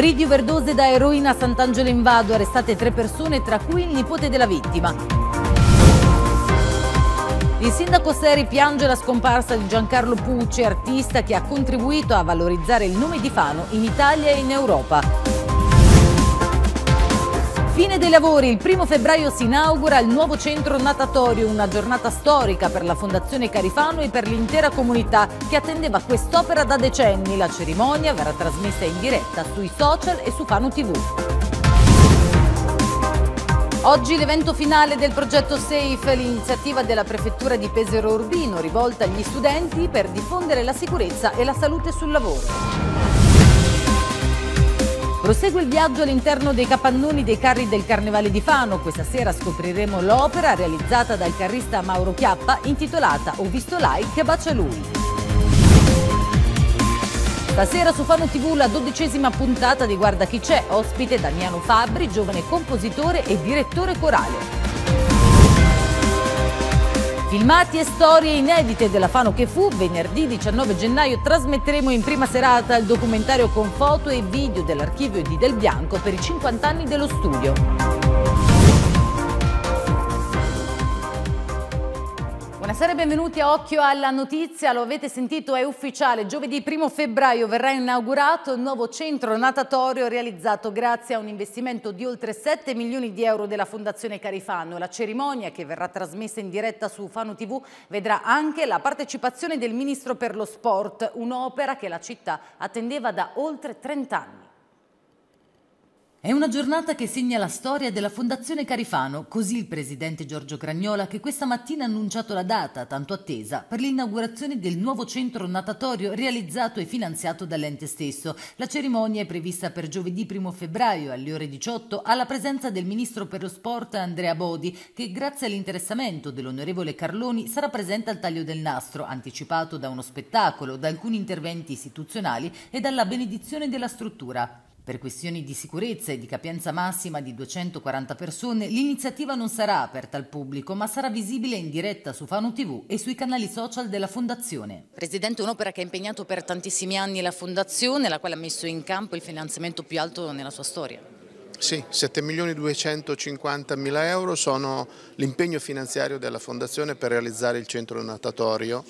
Morì di overdose da eroina a Sant'Angelo in Vado, arrestate tre persone, tra cui il nipote della vittima. Il sindaco Seri piange la scomparsa di Giancarlo Pucci, artista che ha contribuito a valorizzare il nome di Fano in Italia e in Europa. Fine dei lavori, il primo febbraio si inaugura il nuovo centro natatorio, una giornata storica per la Fondazione Carifano e per l'intera comunità che attendeva quest'opera da decenni. La cerimonia verrà trasmessa in diretta sui social e su Fano TV. Oggi l'evento finale del progetto SAFE, l'iniziativa della prefettura di Pesero Urbino rivolta agli studenti per diffondere la sicurezza e la salute sul lavoro. Prosegue il viaggio all'interno dei capannoni dei carri del Carnevale di Fano. Questa sera scopriremo l'opera realizzata dal carrista Mauro Chiappa intitolata Ho visto lei che bacia lui. Stasera su Fano TV la dodicesima puntata di Guarda chi c'è, ospite Damiano Fabbri, giovane compositore e direttore corale. Filmati e storie inedite della Fano che fu, venerdì 19 gennaio trasmetteremo in prima serata il documentario con foto e video dell'archivio di Del Bianco per i 50 anni dello studio. Buonasera e benvenuti a Occhio alla Notizia, lo avete sentito, è ufficiale. Giovedì 1 febbraio verrà inaugurato il nuovo centro natatorio realizzato grazie a un investimento di oltre 7 milioni di euro della Fondazione Carifano. La cerimonia, che verrà trasmessa in diretta su Fano TV, vedrà anche la partecipazione del Ministro per lo Sport, un'opera che la città attendeva da oltre 30 anni. È una giornata che segna la storia della Fondazione Carifano, così il presidente Giorgio Cragnola che questa mattina ha annunciato la data, tanto attesa, per l'inaugurazione del nuovo centro natatorio realizzato e finanziato dall'ente stesso. La cerimonia è prevista per giovedì 1 febbraio alle ore 18 alla presenza del ministro per lo sport Andrea Bodi, che grazie all'interessamento dell'onorevole Carloni sarà presente al taglio del nastro, anticipato da uno spettacolo, da alcuni interventi istituzionali e dalla benedizione della struttura. Per questioni di sicurezza e di capienza massima di 240 persone, l'iniziativa non sarà aperta al pubblico, ma sarà visibile in diretta su Fanu TV e sui canali social della Fondazione. Presidente, un'opera che ha impegnato per tantissimi anni la Fondazione, la quale ha messo in campo il finanziamento più alto nella sua storia. Sì, 7 milioni 250 mila euro sono l'impegno finanziario della Fondazione per realizzare il centro natatorio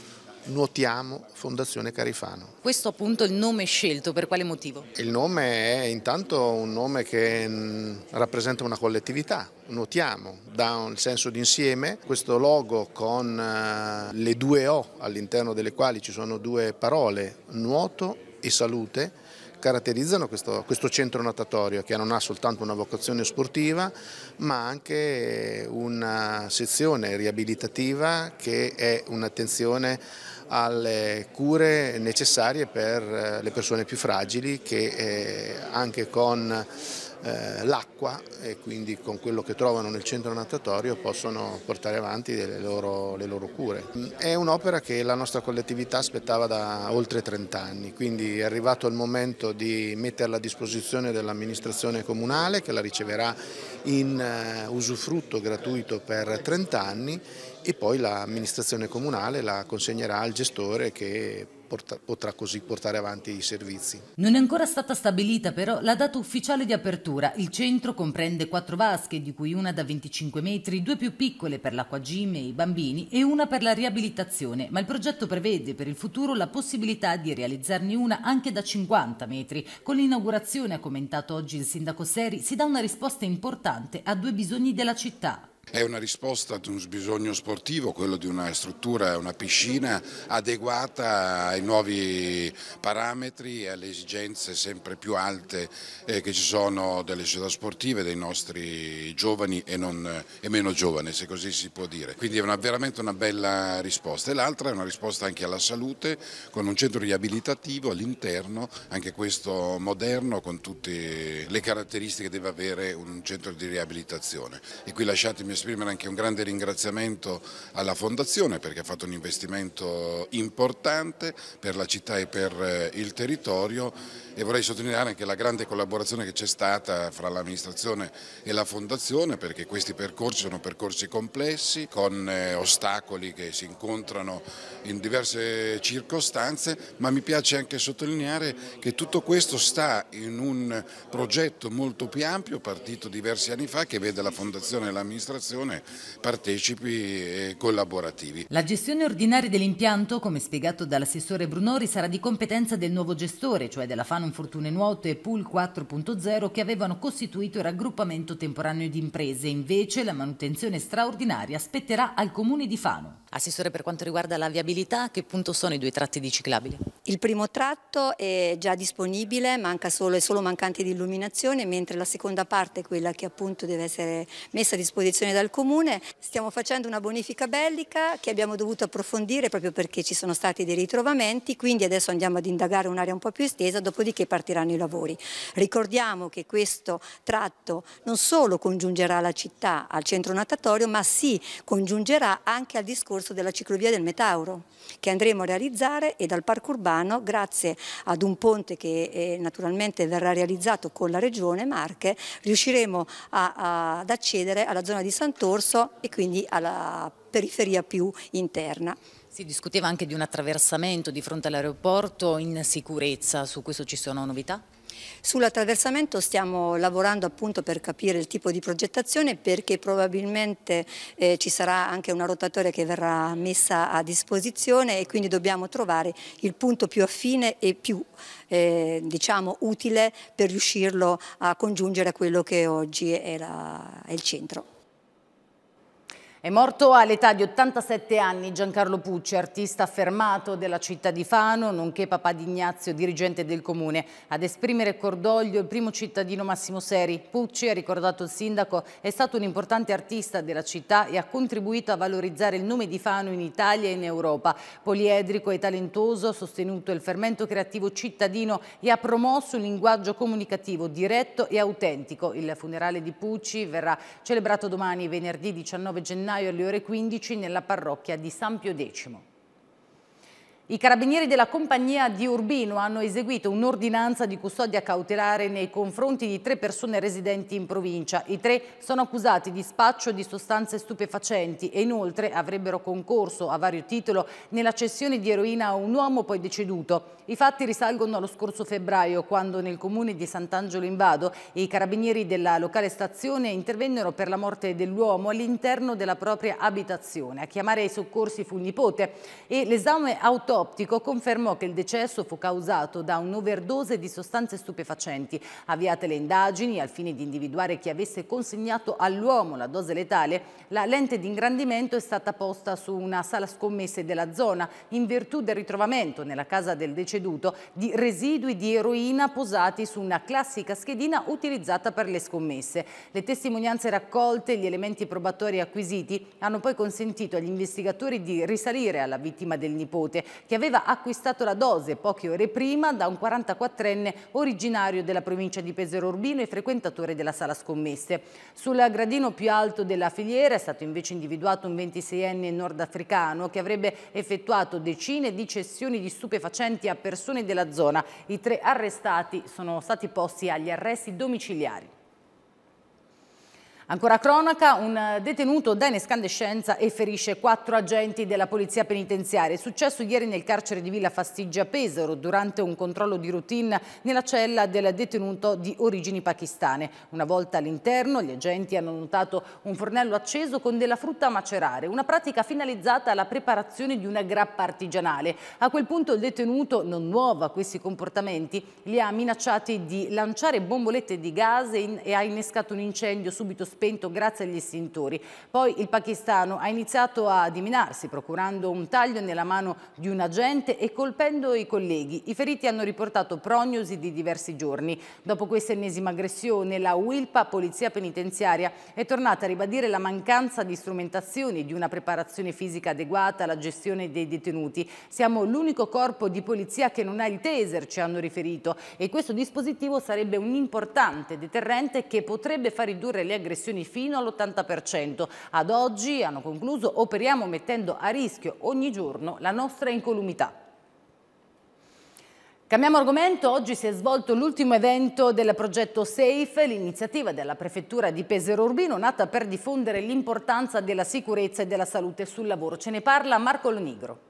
Nuotiamo Fondazione Carifano. Questo appunto il nome scelto, per quale motivo? Il nome è intanto un nome che mm, rappresenta una collettività, Nuotiamo, dà un senso d'insieme. Questo logo con eh, le due O all'interno delle quali ci sono due parole, nuoto e salute, caratterizzano questo, questo, centro natatorio che non ha soltanto una vocazione sportiva ma anche una sezione riabilitativa che è un'attenzione alle cure necessarie per eh, le persone più fragili che eh, anche con eh, l'acqua e quindi con quello che trovano nel centro natatorio possono portare avanti le loro, le loro cure. È un'opera che la nostra collettività aspettava da oltre 30 anni, quindi è arrivato il momento di metterla a disposizione dell'amministrazione comunale che la riceverà in usufrutto gratuito per 30 anni e poi l'amministrazione comunale la consegnerà al gestore che potrà così portare avanti i servizi. Non è ancora stata stabilita però la data ufficiale di apertura. Il centro comprende quattro vasche, di cui una da 25 metri, due più piccole per l'acquagym e i bambini e una per la riabilitazione, ma il progetto prevede per il futuro la possibilità di realizzarne una anche da 50 metri. Con l'inaugurazione, ha commentato oggi il sindaco Seri, si dà una risposta importante a due bisogni della città. È una risposta ad un bisogno sportivo, quello di una struttura, una piscina adeguata ai nuovi parametri e alle esigenze sempre più alte eh, che ci sono delle società sportive, dei nostri giovani e, non, e meno giovani, se così si può dire. Quindi è una, veramente una bella risposta. E l'altra è una risposta anche alla salute, con un centro riabilitativo all'interno, anche questo moderno, con tutte le caratteristiche che deve avere un centro di riabilitazione. E qui lasciatemi esprimere anche un grande ringraziamento alla Fondazione perché ha fatto un investimento importante per la città e per eh, il territorio e vorrei sottolineare anche la grande collaborazione che c'è stata fra l'amministrazione e la fondazione perché questi percorsi sono percorsi complessi con eh, ostacoli che si incontrano in diverse circostanze ma mi piace anche sottolineare che tutto questo sta in un progetto molto più ampio partito diversi anni fa che vede la fondazione e l'amministrazione partecipi e collaborativi. La gestione ordinaria dell'impianto come spiegato dall'assessore Brunori sarà di competenza del nuovo gestore cioè della FANUM Fortune Nuoto e Pool 4.0 che avevano costituito il raggruppamento temporaneo di imprese. Invece la manutenzione straordinaria spetterà al Comune di Fano. Assessore, per quanto riguarda la viabilità, a che punto sono i due tratti di ciclabile? Il primo tratto è già disponibile, manca solo, è solo mancante di illuminazione, mentre la seconda parte, quella che appunto deve essere messa a disposizione dal Comune, stiamo facendo una bonifica bellica che abbiamo dovuto approfondire proprio perché ci sono stati dei ritrovamenti, quindi adesso andiamo ad indagare un'area un po' più estesa, dopodiché che partiranno i lavori. Ricordiamo che questo tratto non solo congiungerà la città al centro natatorio, ma si congiungerà anche al discorso della ciclovia del Metauro, che andremo a realizzare e dal parco urbano, grazie ad un ponte che eh, naturalmente verrà realizzato con la Regione Marche, riusciremo a, a, ad accedere alla zona di Sant'Orso e quindi alla periferia più interna. Si discuteva anche di un attraversamento di fronte all'aeroporto in sicurezza, su questo ci sono novità? Sull'attraversamento stiamo lavorando appunto per capire il tipo di progettazione perché probabilmente eh, ci sarà anche una rotatoria che verrà messa a disposizione e quindi dobbiamo trovare il punto più affine e più eh, diciamo utile per riuscirlo a congiungere a quello che oggi è, la, è il centro. È morto all'età di 87 anni Giancarlo Pucci, artista affermato della città di Fano, nonché papà di Ignazio, dirigente del comune. Ad esprimere cordoglio il primo cittadino Massimo Seri. Pucci, ha ricordato il sindaco, è stato un importante artista della città e ha contribuito a valorizzare il nome di Fano in Italia e in Europa. Poliedrico e talentoso, ha sostenuto il fermento creativo cittadino e ha promosso un linguaggio comunicativo diretto e autentico. Il funerale di Pucci verrà celebrato domani, venerdì 19 gennaio gennaio alle ore 15 nella parrocchia di San Pio Decimo. I carabinieri della compagnia di Urbino hanno eseguito un'ordinanza di custodia cautelare nei confronti di tre persone residenti in provincia. I tre sono accusati di spaccio di sostanze stupefacenti e inoltre avrebbero concorso a vario titolo nella cessione di eroina a un uomo poi deceduto. I fatti risalgono allo scorso febbraio quando nel comune di Sant'Angelo in Vado i carabinieri della locale stazione intervennero per la morte dell'uomo all'interno della propria abitazione. A chiamare i soccorsi fu il nipote e l'esame autonomo L'autoptico confermò che il decesso fu causato da un'overdose di sostanze stupefacenti. Avviate le indagini al fine di individuare chi avesse consegnato all'uomo la dose letale, la lente di ingrandimento è stata posta su una sala scommesse della zona in virtù del ritrovamento nella casa del deceduto di residui di eroina posati su una classica schedina utilizzata per le scommesse. Le testimonianze raccolte e gli elementi probatori acquisiti hanno poi consentito agli investigatori di risalire alla vittima del nipote che aveva acquistato la dose poche ore prima da un 44enne originario della provincia di Pesaro Urbino e frequentatore della sala scommesse. Sul gradino più alto della filiera è stato invece individuato un 26enne nordafricano che avrebbe effettuato decine di cessioni di stupefacenti a persone della zona. I tre arrestati sono stati posti agli arresti domiciliari. Ancora cronaca, un detenuto dà in escandescenza e ferisce quattro agenti della polizia penitenziaria. È successo ieri nel carcere di Villa Fastigia Pesaro durante un controllo di routine nella cella del detenuto di origini pakistane. Una volta all'interno gli agenti hanno notato un fornello acceso con della frutta a macerare, una pratica finalizzata alla preparazione di una grappa artigianale. A quel punto il detenuto non nuovo a questi comportamenti, li ha minacciati di lanciare bombolette di gas e ha innescato un incendio subito spento spento grazie agli istintori. Poi il pakistano ha iniziato a diminarsi, procurando un taglio nella mano di un agente e colpendo i colleghi. I feriti hanno riportato prognosi di diversi giorni. Dopo questa ennesima aggressione, la Wilpa, Polizia Penitenziaria, è tornata a ribadire la mancanza di strumentazioni, di una preparazione fisica adeguata alla gestione dei detenuti. Siamo l'unico corpo di polizia che non ha il taser, ci hanno riferito, e questo dispositivo sarebbe un importante deterrente che potrebbe far ridurre le aggressioni concessioni fino all'80%. Ad oggi, hanno concluso, operiamo mettendo a rischio ogni giorno la nostra incolumità. Cambiamo argomento, oggi si è svolto l'ultimo evento del progetto SAFE, l'iniziativa della prefettura di Pesero Urbino nata per diffondere l'importanza della sicurezza e della salute sul lavoro. Ce ne parla Marco Lonigro.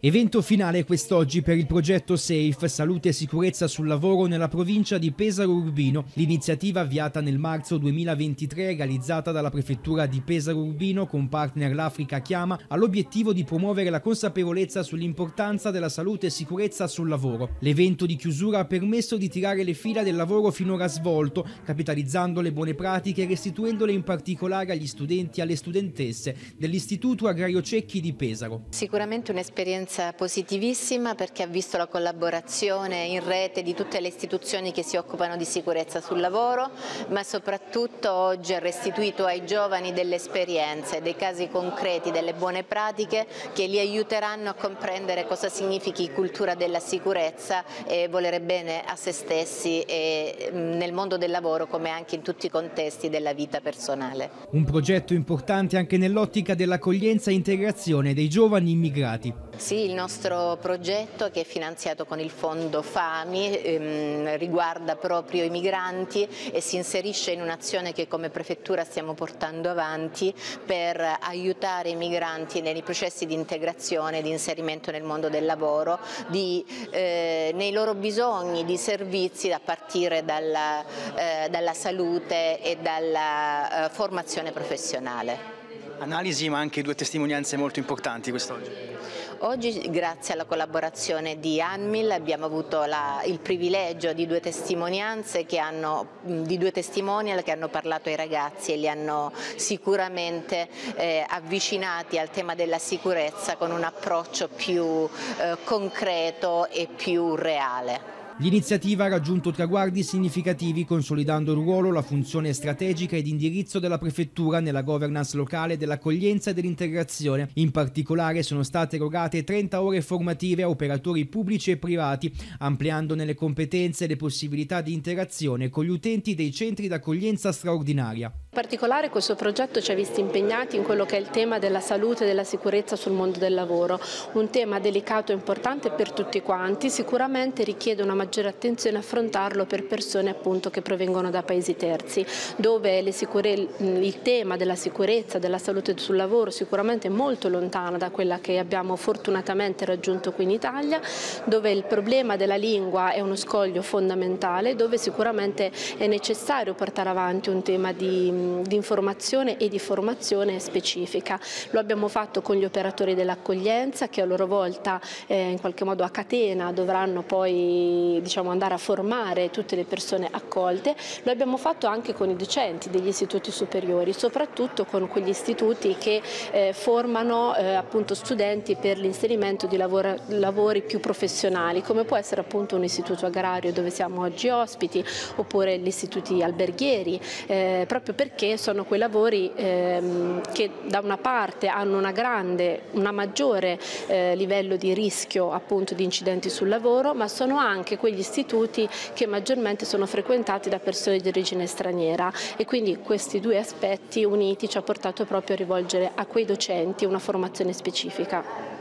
Evento finale quest'oggi per il progetto SAFE, salute e sicurezza sul lavoro nella provincia di Pesaro Urbino, l'iniziativa avviata nel marzo 2023 realizzata dalla prefettura di Pesaro Urbino con partner l'Africa Chiama ha l'obiettivo di promuovere la consapevolezza sull'importanza della salute e sicurezza sul lavoro. L'evento di chiusura ha permesso di tirare le fila del lavoro finora svolto, capitalizzando le buone pratiche e restituendole in particolare agli studenti e alle studentesse dell'Istituto Agrario Cecchi di Pesaro. Sicuramente un'esperienza un'esperienza positivissima perché ha visto la collaborazione in rete di tutte le istituzioni che si occupano di sicurezza sul lavoro, ma soprattutto oggi ha restituito ai giovani delle esperienze, dei casi concreti, delle buone pratiche che li aiuteranno a comprendere cosa significhi cultura della sicurezza e volere bene a se stessi e mm, nel mondo del lavoro come anche in tutti i contesti della vita personale. Un progetto importante anche nell'ottica dell'accoglienza e integrazione dei giovani immigrati. Sì, il nostro progetto che è finanziato con il fondo FAMI ehm, riguarda proprio i migranti e si inserisce in un'azione che come prefettura stiamo portando avanti per aiutare i migranti nei processi di integrazione, di inserimento nel mondo del lavoro, di, eh, nei loro bisogni di servizi a partire dalla, eh, dalla salute e dalla eh, formazione professionale. Analisi ma anche due testimonianze molto importanti quest'oggi. Oggi grazie alla collaborazione di Anmil abbiamo avuto la, il privilegio di due testimonianze che hanno, di due testimonial che hanno parlato ai ragazzi e li hanno sicuramente eh, avvicinati al tema della sicurezza con un approccio più eh, concreto e più reale. L'iniziativa ha raggiunto traguardi significativi consolidando il ruolo, la funzione strategica ed indirizzo della prefettura nella governance locale dell'accoglienza e dell'integrazione. In particolare sono state erogate 30 ore formative a operatori pubblici e privati, ampliandone le competenze e le possibilità di interazione con gli utenti dei centri d'accoglienza straordinaria. In particolare questo progetto ci ha visti impegnati in quello che è il tema della salute e della sicurezza sul mondo del lavoro, un tema delicato e importante per tutti quanti, sicuramente richiede una maggiore attenzione affrontarlo per persone appunto che provengono da paesi terzi, dove il tema della sicurezza, della salute sul lavoro sicuramente è molto lontano da quella che abbiamo fortunatamente raggiunto qui in Italia, dove il problema della lingua è uno scoglio fondamentale, dove sicuramente è necessario portare avanti un tema di Ehm, di informazione e di formazione specifica. Lo abbiamo fatto con gli operatori dell'accoglienza che a loro volta eh, in qualche modo a catena dovranno poi diciamo, andare a formare tutte le persone accolte. Lo abbiamo fatto anche con i docenti degli istituti superiori, soprattutto con quegli istituti che eh, formano eh, appunto studenti per l'inserimento di lavori, lavori più professionali, come può essere appunto un istituto agrario dove siamo oggi ospiti, oppure gli istituti alberghieri, eh, proprio per perché sono quei lavori ehm, che da una parte hanno una grande, una maggiore eh, livello di rischio appunto di incidenti sul lavoro, ma sono anche quegli istituti che maggiormente sono frequentati da persone di origine straniera e quindi questi due aspetti uniti ci ha portato proprio a rivolgere a quei docenti una formazione specifica.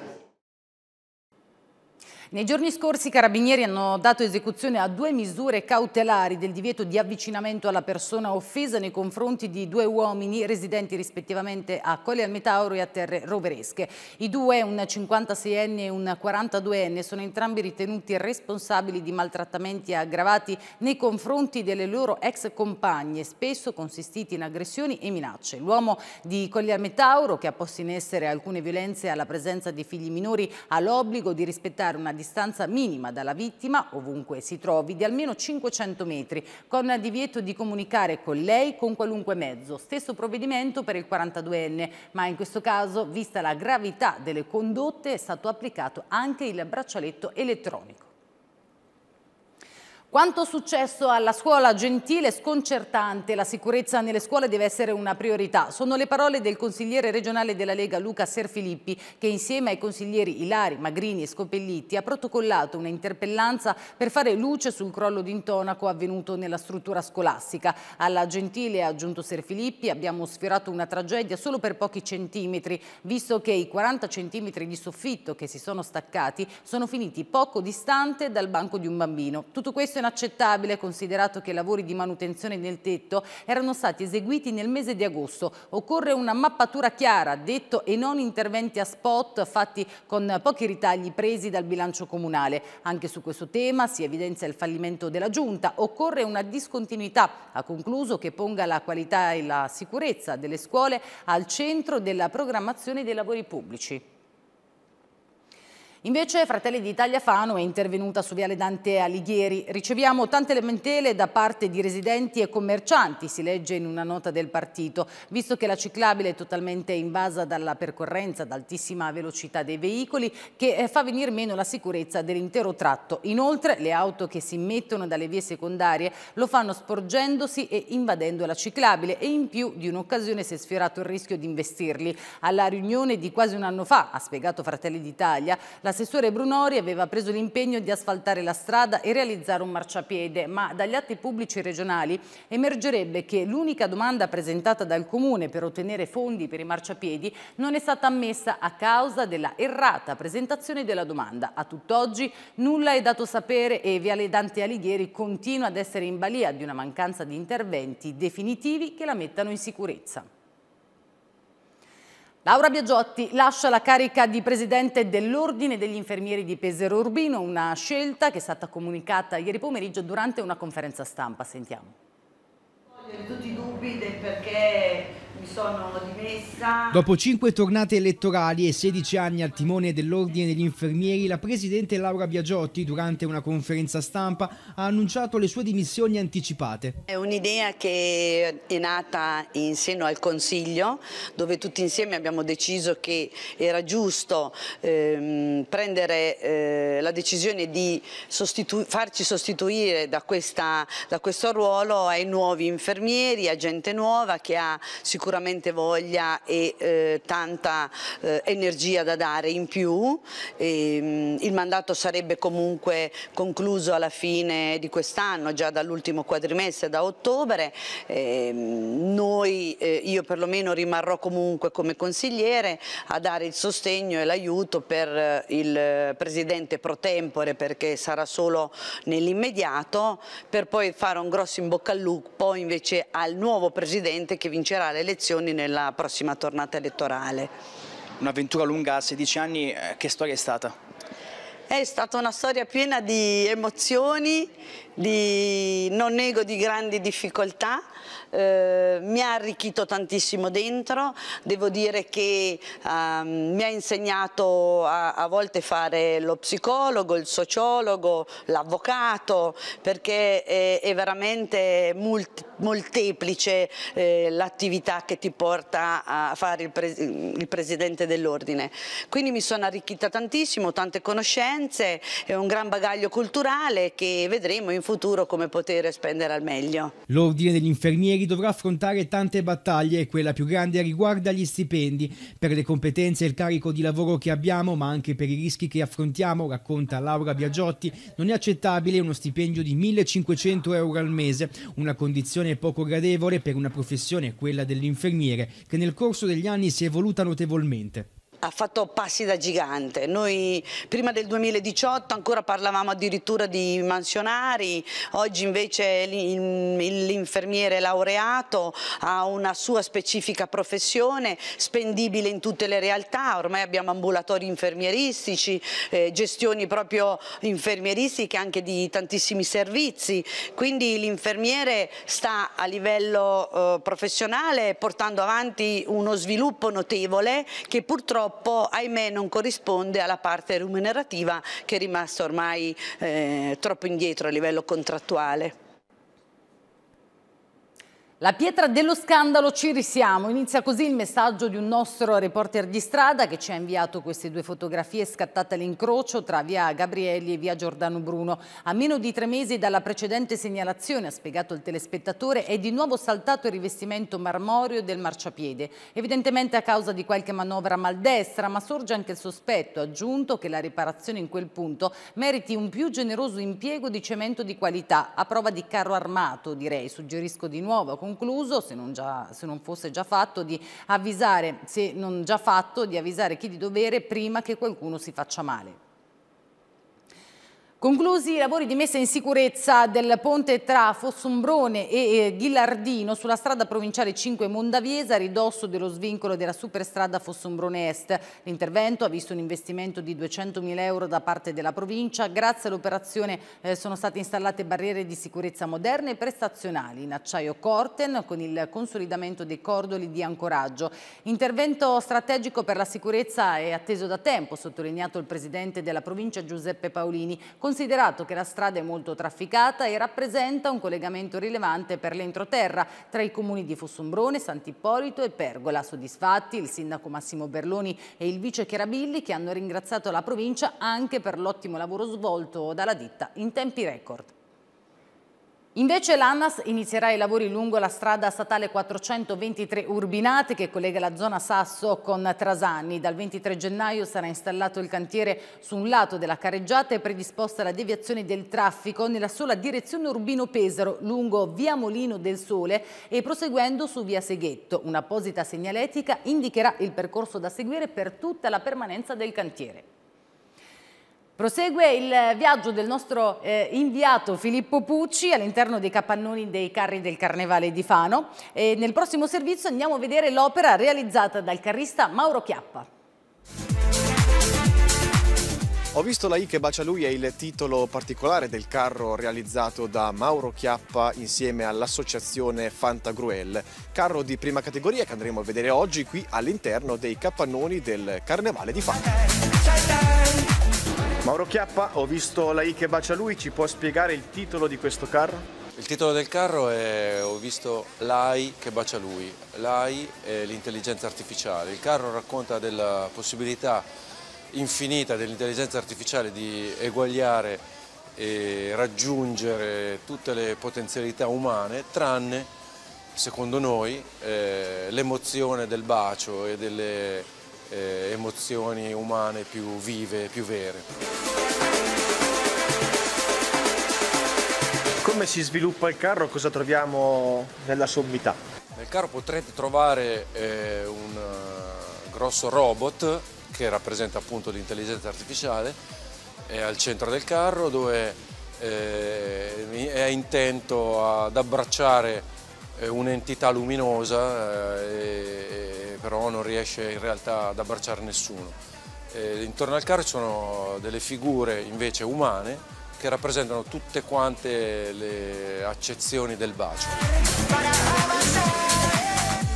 Nei giorni scorsi i carabinieri hanno dato esecuzione a due misure cautelari del divieto di avvicinamento alla persona offesa nei confronti di due uomini residenti rispettivamente a Colle al Metauro e a Terre Roveresche. I due, un 56enne e un 42enne, sono entrambi ritenuti responsabili di maltrattamenti aggravati nei confronti delle loro ex compagne, spesso consistiti in aggressioni e minacce. L'uomo di Colle al Metauro, che ha posto in essere alcune violenze alla presenza di figli minori, ha l'obbligo di rispettare una distanza minima dalla vittima, ovunque si trovi, di almeno 500 metri, con divieto di comunicare con lei con qualunque mezzo. Stesso provvedimento per il 42enne, ma in questo caso, vista la gravità delle condotte, è stato applicato anche il braccialetto elettronico. Quanto successo alla scuola gentile è sconcertante, la sicurezza nelle scuole deve essere una priorità. Sono le parole del consigliere regionale della Lega Luca Serfilippi che insieme ai consiglieri Ilari, Magrini e Scopellitti ha protocollato una interpellanza per fare luce sul crollo d'intonaco avvenuto nella struttura scolastica. Alla gentile, ha aggiunto Serfilippi, abbiamo sfiorato una tragedia solo per pochi centimetri, visto che i 40 centimetri di soffitto che si sono staccati sono finiti poco distante dal banco di un bambino. Tutto questo situazione accettabile considerato che i lavori di manutenzione nel tetto erano stati eseguiti nel mese di agosto. Occorre una mappatura chiara, detto, e non interventi a spot fatti con pochi ritagli presi dal bilancio comunale. Anche su questo tema si evidenzia il fallimento della Giunta. Occorre una discontinuità, ha concluso, che ponga la qualità e la sicurezza delle scuole al centro della programmazione dei lavori pubblici. Invece Fratelli d'Italia Fano è intervenuta su Viale Dante Alighieri. Riceviamo tante lamentele da parte di residenti e commercianti, si legge in una nota del partito, visto che la ciclabile è totalmente invasa dalla percorrenza ad altissima velocità dei veicoli che eh, fa venire meno la sicurezza dell'intero tratto. Inoltre le auto che si mettono dalle vie secondarie lo fanno sporgendosi e invadendo la ciclabile e in più di un'occasione si è sfiorato il rischio di investirli. Alla riunione di quasi un anno fa, ha spiegato Fratelli d'Italia, L'assessore Brunori aveva preso l'impegno di asfaltare la strada e realizzare un marciapiede, ma dagli atti pubblici regionali emergerebbe che l'unica domanda presentata dal Comune per ottenere fondi per i marciapiedi non è stata ammessa a causa della errata presentazione della domanda. A tutt'oggi nulla è dato sapere e Viale Dante Alighieri continua ad essere in balia di una mancanza di interventi definitivi che la mettano in sicurezza. Laura Biagiotti lascia la carica di presidente dell'Ordine degli Infermieri di Pesero Urbino, una scelta che è stata comunicata ieri pomeriggio durante una conferenza stampa. Sentiamo. Tutti i dubbi del perché sono dimessa. Dopo cinque tornate elettorali e 16 anni al timone dell'Ordine degli Infermieri, la presidente Laura Biagiotti, durante una conferenza stampa, ha annunciato le sue dimissioni anticipate. È un'idea che è nata in seno al Consiglio, dove tutti insieme abbiamo deciso che era giusto ehm, prendere eh, la decisione di sostitu farci sostituire da, questa, da questo ruolo ai nuovi infermieri, a gente nuova che ha sicuramente sicuramente voglia e eh, tanta eh, energia da dare in più. E, ehm, mh, il mandato sarebbe comunque concluso alla fine di quest'anno, già dall'ultimo quadrimestre, da ottobre. E, ehm, mh, noi, eh, io perlomeno rimarrò comunque come consigliere a dare il sostegno e l'aiuto per eh, il presidente pro tempore perché sarà solo nell'immediato per poi fare un grosso in bocca al lupo invece al nuovo presidente che vincerà le elezioni elezioni nella prossima tornata elettorale. Un'avventura lunga a 16 anni, eh, che storia è stata? È stata una storia piena di emozioni, di, non nego di grandi difficoltà, eh, mi ha arricchito tantissimo dentro, devo dire che eh, mi ha insegnato a, a, volte fare lo psicologo, il sociologo, l'avvocato, perché è, è veramente multi, molteplice eh, l'attività che ti porta a fare il, pre il presidente dell'ordine. Quindi mi sono arricchita tantissimo, tante conoscenze e un gran bagaglio culturale che vedremo in futuro come poter spendere al meglio. L'ordine degli infermieri dovrà affrontare tante battaglie e quella più grande riguarda gli stipendi per le competenze e il carico di lavoro che abbiamo ma anche per i rischi che affrontiamo, racconta Laura Biagiotti, non è accettabile uno stipendio di 1500 euro al mese, una condizione situazione poco gradevole per una professione, quella dell'infermiere, che nel corso degli anni si è evoluta notevolmente ha fatto passi da gigante. Noi prima del 2018 ancora parlavamo addirittura di mansionari, oggi invece l'infermiere laureato ha una sua specifica professione, spendibile in tutte le realtà, ormai abbiamo ambulatori infermieristici, eh, gestioni proprio infermieristiche anche di tantissimi servizi, quindi l'infermiere sta a livello eh, professionale portando avanti uno sviluppo notevole che purtroppo purtroppo ahimè non corrisponde alla parte remunerativa che è rimasta ormai eh, troppo indietro a livello contrattuale. La pietra dello scandalo ci risiamo, inizia così il messaggio di un nostro reporter di strada che ci ha inviato queste due fotografie scattate all'incrocio tra via Gabrielli e via Giordano Bruno. A meno di tre mesi dalla precedente segnalazione, ha spiegato il telespettatore, è di nuovo saltato il rivestimento marmoreo del marciapiede, evidentemente a causa di qualche manovra maldestra, ma sorge anche il sospetto, aggiunto che la riparazione in quel punto meriti un più generoso impiego di cemento di qualità, a prova di carro armato direi, suggerisco di nuovo con concluso, se non, già, se non fosse già fatto, di avvisare, se non già fatto, di avvisare chi di dovere prima che qualcuno si faccia male. Conclusi i lavori di messa in sicurezza del ponte tra Fossombrone e eh, Ghilardino sulla strada provinciale 5 Mondaviesa a ridosso dello svincolo della superstrada Fossombrone Est. L'intervento ha visto un investimento di 200.000 euro da parte della provincia. Grazie all'operazione eh, sono state installate barriere di sicurezza moderne e prestazionali in acciaio Corten con il consolidamento dei cordoli di ancoraggio. Intervento strategico per la sicurezza è atteso da tempo, sottolineato il presidente della provincia Giuseppe Paolini considerato che la strada è molto trafficata e rappresenta un collegamento rilevante per l'entroterra tra i comuni di Fossombrone, Sant'Ippolito e Pergola. Soddisfatti il sindaco Massimo Berloni e il vice Chiarabilli che hanno ringraziato la provincia anche per l'ottimo lavoro svolto dalla ditta in tempi record. Invece l'ANAS inizierà i lavori lungo la strada statale 423 Urbinate che collega la zona Sasso con Trasani. Dal 23 gennaio sarà installato il cantiere su un lato della carreggiata e predisposta la deviazione del traffico nella sola direzione Urbino-Pesaro lungo via Molino del Sole e proseguendo su via Seghetto. Un'apposita segnaletica indicherà il percorso da seguire per tutta la permanenza del cantiere. Prosegue il viaggio del nostro eh, inviato Filippo Pucci all'interno dei capannoni dei carri del Carnevale di Fano e nel prossimo servizio andiamo a vedere l'opera realizzata dal carrista Mauro Chiappa. Ho visto la I che bacia lui è il titolo particolare del carro realizzato da Mauro Chiappa insieme all'associazione Fantagruel, carro di prima categoria che andremo a vedere oggi qui all'interno dei capannoni del Carnevale di Fano. Mauro Chiappa, ho visto la I che bacia lui, ci può spiegare il titolo di questo carro? Il titolo del carro è Ho visto l'AI che bacia lui. L'AI è l'intelligenza artificiale. Il carro racconta della possibilità infinita dell'intelligenza artificiale di eguagliare e raggiungere tutte le potenzialità umane tranne, secondo noi, eh, l'emozione del bacio e delle eh, emozioni umane più vive, più vere. Come si sviluppa il carro? Cosa troviamo nella sommità? Nel carro potrete trovare eh, un eh, grosso robot che rappresenta appunto l'intelligenza artificiale, è al centro del carro dove eh, è intento ad abbracciare un'entità luminosa, eh, però non riesce in realtà ad abbracciare nessuno. E intorno al carro ci sono delle figure invece umane che rappresentano tutte quante le accezioni del bacio.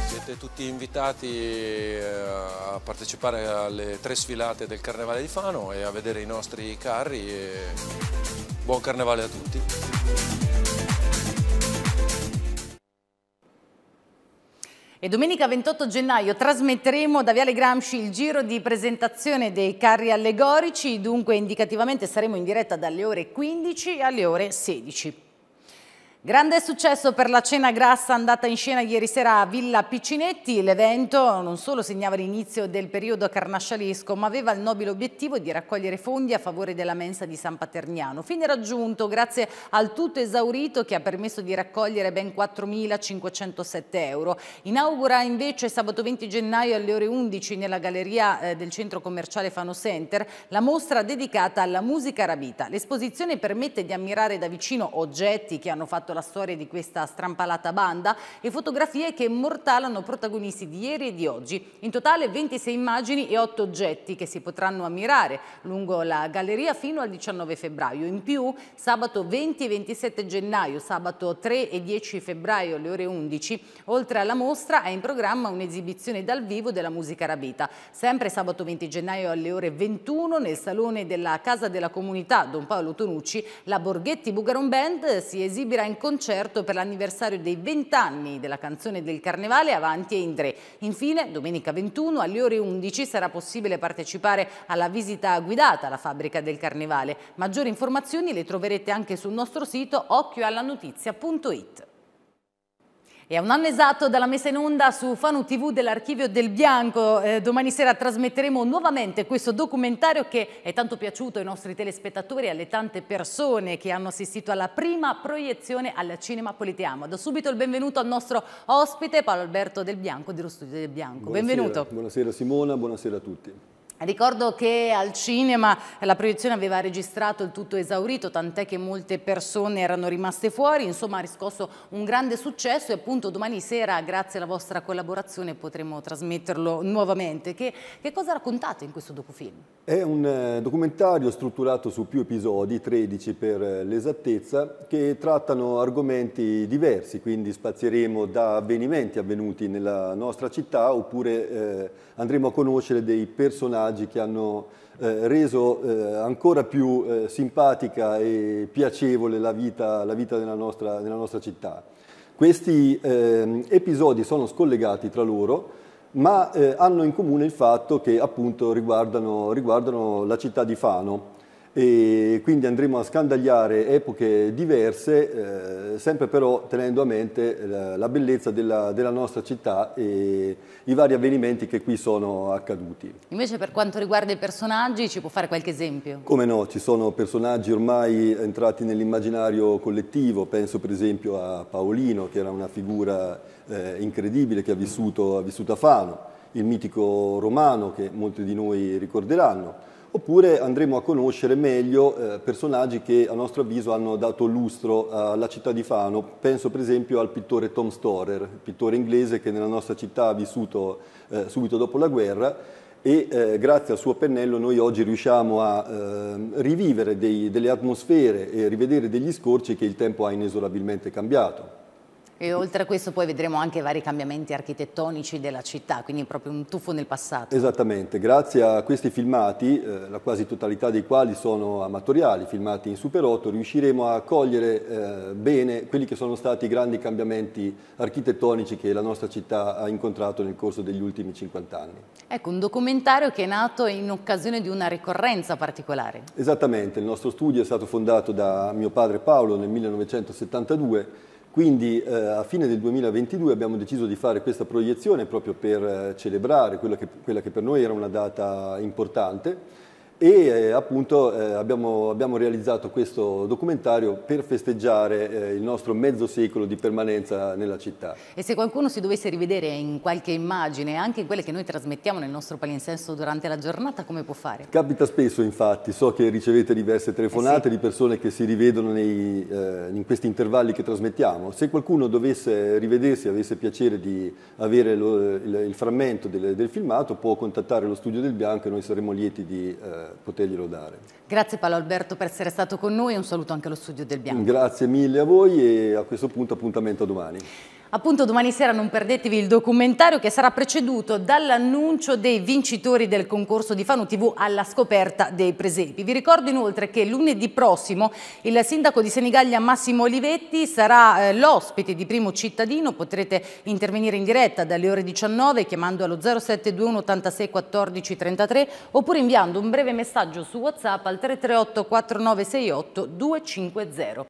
Siete tutti invitati eh, a partecipare alle tre sfilate del Carnevale di Fano e a vedere i nostri carri. Buon carnevale a tutti! E domenica 28 gennaio trasmetteremo da Viale Gramsci il giro di presentazione dei carri allegorici, dunque indicativamente saremo in diretta dalle ore 15 alle ore 16. Grande successo per la cena grassa andata in scena ieri sera a Villa Piccinetti. L'evento non solo segnava l'inizio del periodo carnascialesco, ma aveva il nobile obiettivo di raccogliere fondi a favore della mensa di San Paterniano. Fine raggiunto grazie al tutto esaurito che ha permesso di raccogliere ben 4.507 euro. Inaugura invece sabato 20 gennaio alle ore 11 nella galleria eh, del centro commerciale Fano Center la mostra dedicata alla musica rabita. L'esposizione permette di ammirare da vicino oggetti che hanno fatto raccontato la storia di questa strampalata banda e fotografie che immortalano protagonisti di ieri e di oggi. In totale 26 immagini e 8 oggetti che si potranno ammirare lungo la galleria fino al 19 febbraio. In più sabato 20 e 27 gennaio, sabato 3 e 10 febbraio alle ore 11, oltre alla mostra è in programma un'esibizione dal vivo della musica rabita. Sempre sabato 20 gennaio alle ore 21 nel salone della Casa della Comunità Don Paolo Tonucci, la Borghetti Bugaron Band si esibirà in concerto per l'anniversario dei 20 anni della canzone del Carnevale Avanti e in tre. Infine, domenica 21 alle ore 11 sarà possibile partecipare alla visita guidata alla fabbrica del Carnevale. Maggiori informazioni le troverete anche sul nostro sito occhioallanotizia.it. E a un anno esatto dalla messa in onda su Fanu TV dell'Archivio del Bianco, eh, domani sera trasmetteremo nuovamente questo documentario che è tanto piaciuto ai nostri telespettatori e alle tante persone che hanno assistito alla prima proiezione al Cinema Politeama. Do subito il benvenuto al nostro ospite Paolo Alberto del Bianco, dello Studio del Bianco. Buonasera, benvenuto. Buonasera Simona, buonasera a tutti. Ricordo che al cinema la proiezione aveva registrato il tutto esaurito, tant'è che molte persone erano rimaste fuori, insomma ha riscosso un grande successo e appunto domani sera, grazie alla vostra collaborazione, potremo trasmetterlo nuovamente. Che, che cosa raccontate in questo docufilm? È un eh, documentario strutturato su più episodi, 13 per eh, l'esattezza, che trattano argomenti diversi, quindi spazieremo da avvenimenti avvenuti nella nostra città oppure eh, andremo a conoscere dei personaggi personaggi che hanno eh, reso eh, ancora più eh, simpatica e piacevole la vita, la vita della, nostra, della, nostra, città. Questi ehm, episodi sono scollegati tra loro, ma eh, hanno in comune il fatto che appunto riguardano, riguardano la città di Fano e quindi andremo a scandagliare epoche diverse, eh, sempre però tenendo a mente la, la bellezza della, della, nostra città e i vari avvenimenti che qui sono accaduti. Invece per quanto riguarda i personaggi ci può fare qualche esempio? Come no, ci sono personaggi ormai entrati nell'immaginario collettivo, penso per esempio a Paolino che era una figura eh, incredibile che ha vissuto, ha vissuto a Fano, il mitico romano che molti di noi ricorderanno, oppure andremo a conoscere meglio eh, personaggi che a nostro avviso hanno dato lustro alla città di Fano. Penso per esempio al pittore Tom Storer, pittore inglese che nella nostra città ha vissuto eh, subito dopo la guerra e eh, grazie al suo pennello noi oggi riusciamo a ehm, rivivere dei, delle atmosfere e rivedere degli scorci che il tempo ha inesorabilmente cambiato. E oltre a questo poi vedremo anche vari cambiamenti architettonici della città, quindi proprio un tuffo nel passato. Esattamente, grazie a questi filmati, eh, la quasi totalità dei quali sono amatoriali, filmati in Super 8, riusciremo a cogliere eh, bene quelli che sono stati i grandi cambiamenti architettonici che la nostra città ha incontrato nel corso degli ultimi 50 anni. Ecco, un documentario che è nato in occasione di una ricorrenza particolare. Esattamente, il nostro studio è stato fondato da mio padre Paolo nel 1972 quindi eh, a fine del 2022 abbiamo deciso di fare questa proiezione proprio per eh, celebrare quella che, quella che per noi era una data importante e eh, appunto eh, abbiamo, abbiamo, realizzato questo documentario per festeggiare eh, il nostro mezzo secolo di permanenza nella città. E se qualcuno si dovesse rivedere in qualche immagine, anche in quelle che noi trasmettiamo nel nostro palinsesto durante la giornata, come può fare? Capita spesso infatti, so che ricevete diverse telefonate eh sì. di persone che si rivedono nei, in questi intervalli che trasmettiamo. Se qualcuno dovesse rivedersi, avesse piacere di avere lo, il, il, frammento del, del, filmato, può contattare lo studio del Bianco e noi saremo lieti di... Eh, poterglielo dare. Grazie Paolo Alberto per essere stato con noi e un saluto anche allo studio del Bianco. Grazie mille a voi e a questo punto appuntamento a domani. Appunto domani sera non perdetevi il documentario che sarà preceduto dall'annuncio dei vincitori del concorso di Fanu TV alla scoperta dei presepi. Vi ricordo inoltre che lunedì prossimo il sindaco di Senigallia Massimo Olivetti sarà eh, l'ospite di Primo Cittadino, potrete intervenire in diretta dalle ore 19 chiamando allo 0721 86 14 33 oppure inviando un breve messaggio su WhatsApp al 338 4968 250.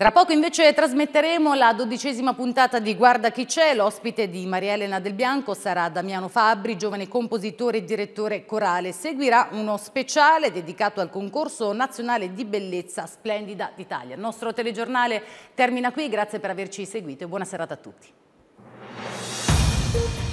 Tra poco invece trasmetteremo la dodicesima puntata di Guarda chi c'è, l'ospite di Maria Elena Del Bianco sarà Damiano Fabri, giovane compositore e direttore corale. Seguirà uno speciale dedicato al concorso nazionale di bellezza Splendida d'Italia. Il nostro telegiornale termina qui, grazie per averci seguito e buona serata a tutti.